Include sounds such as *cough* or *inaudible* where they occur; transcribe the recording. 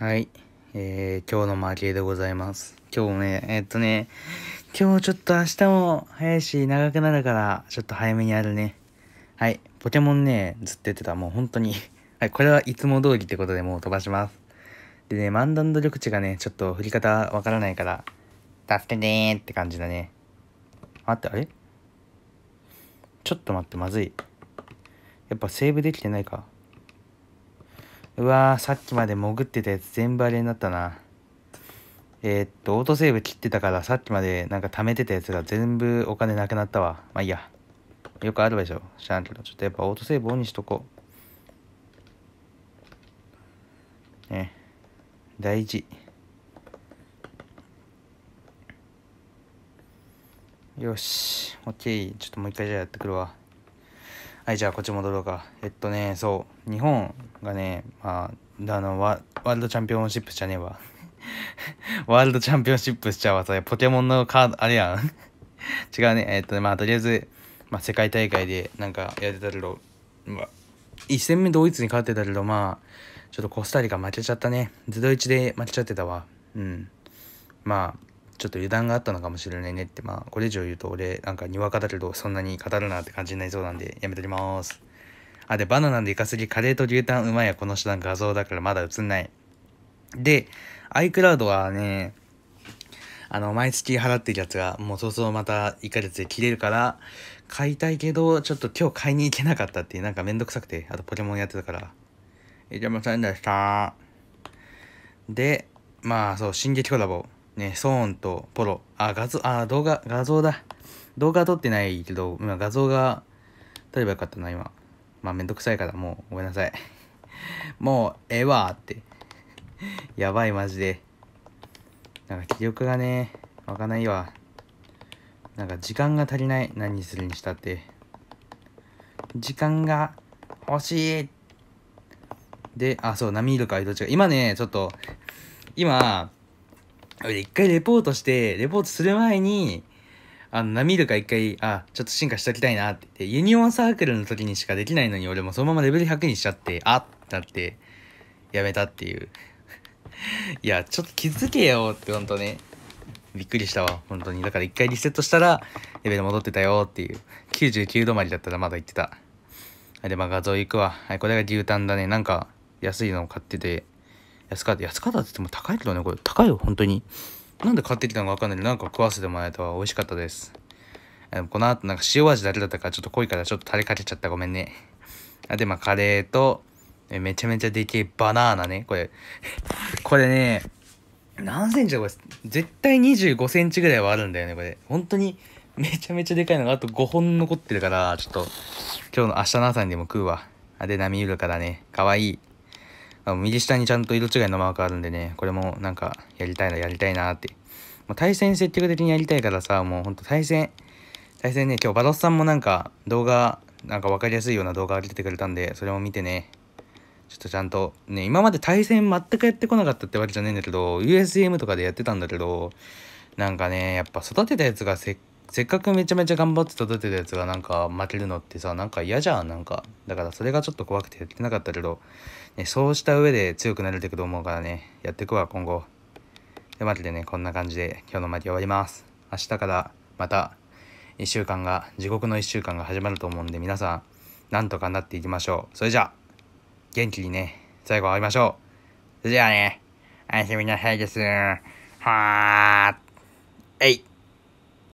はい。えー、今日の負けでございます。今日もね、えっとね、今日ちょっと明日も早いし長くなるから、ちょっと早めにやるね。はい。ポケモンね、ずっと言ってた。もう本当に *laughs* はい、これはいつも通りってことでもう飛ばします。でね、漫談と緑地がね、ちょっと振り方わからないから、助けてーって感じだね。待って、あれちょっと待って、まずい。やっぱセーブできてないか。うわー、さっきまで潜ってたやつ全部あれになったな。えー、っと、オートセーブ切ってたから、さっきまでなんか貯めてたやつが全部お金なくなったわ。まあいいや。よくあるでしょ。知らんけど。ちょっとやっぱオートセーブオンにしとこう。ね。大事。よし。オッケー。ちょっともう一回じゃあやってくるわ。はいじゃあこっち戻ろうかえっとねそう日本がねまああのワールドチャンピオンシップじゃねえわ *laughs* ワールドチャンピオンシップしちゃうわそれポケモンのカードあれやん *laughs* 違うねえっとねまあとりあえず、まあ、世界大会でなんかやってたけど、まあ、1戦目ドイツに勝ってたけどまあちょっとコスタリカ負けちゃったねドイツで負けちゃってたわうんまあちょっと油断があったのかもしれないねって、まあ、これ以上言うと俺、なんかにわかだけど、そんなに語るなって感じになりそうなんで、やめときます。あ、で、バナナでイカスギ、カレーと牛タンうまいや、この手段画像だからまだ映んない。で、iCloud はね、あの、毎月払ってるやつが、もうそうそうまた1ヶ月で切れるから、買いたいけど、ちょっと今日買いに行けなかったっていう、なんかめんどくさくて、あとポケモンやってたから。え、じゃあませんでした。で、まあそう、進撃コラボ。ね、ソーンとポロ。あ、画像、あ、動画、画像だ。動画撮ってないけど、今画像が撮ればよかったな、今。まあ、めんどくさいから、もう、ごめんなさい。*laughs* もう、ええわって。*laughs* やばい、マジで。なんか、記憶がね、わかないわ。なんか、時間が足りない。何するにしたって。時間が欲しいで、あ、そう、波色るか、色違う。今ね、ちょっと、今、一回レポートして、レポートする前に、あの、ナミルカ一回、あ、ちょっと進化しときたいなって。ユニオンサークルの時にしかできないのに、俺もそのままレベル100にしちゃって、あってなって、やめたっていう。*laughs* いや、ちょっと気づけよって、ほんとね。びっくりしたわ、本当に。だから一回リセットしたら、レベル戻ってたよっていう。99止まりだったらまだ言ってた。あれ、まあ画像行くわ。はい、これが牛タンだね。なんか、安いのを買ってて、安かった安かったって言っても高いけどねこれ高いよ本当になんで買ってきたのか分かんないけどなんか食わせてもらえたわ美味しかったですこの後なんか塩味だけだったからちょっと濃いからちょっとタレかけちゃったごめんねあでまあカレーとめちゃめちゃでけえバナーナねこれ *laughs* これね何センチだこれ絶対25センチぐらいはあるんだよねこれ本当にめちゃめちゃでかいのがあと5本残ってるからちょっと今日の明日の朝にでも食うわで波うるからねかわいい右下にちゃんと色違いのマークあるんでね、これもなんかやりたいな、やりたいなって。ま対戦積極的にやりたいからさ、もうほんと対戦、対戦ね、今日バロスさんもなんか動画、なんか分かりやすいような動画上げてくれたんで、それも見てね、ちょっとちゃんと、ね、今まで対戦全くやってこなかったってわけじゃないんだけど、USM とかでやってたんだけど、なんかね、やっぱ育てたやつがせっせっかくめちゃめちゃ頑張って育てたやつがなんか負けるのってさなんか嫌じゃんなんかだからそれがちょっと怖くてやってなかったけど、ね、そうした上で強くなれていくと思うからねやっていくわ今後で待っててでねこんな感じで今日の巻き終わります明日からまた1週間が地獄の1週間が始まると思うんで皆さんなんとかなっていきましょうそれじゃあ元気にね最後会いましょうそれじゃあねおやすみなさいですはーえい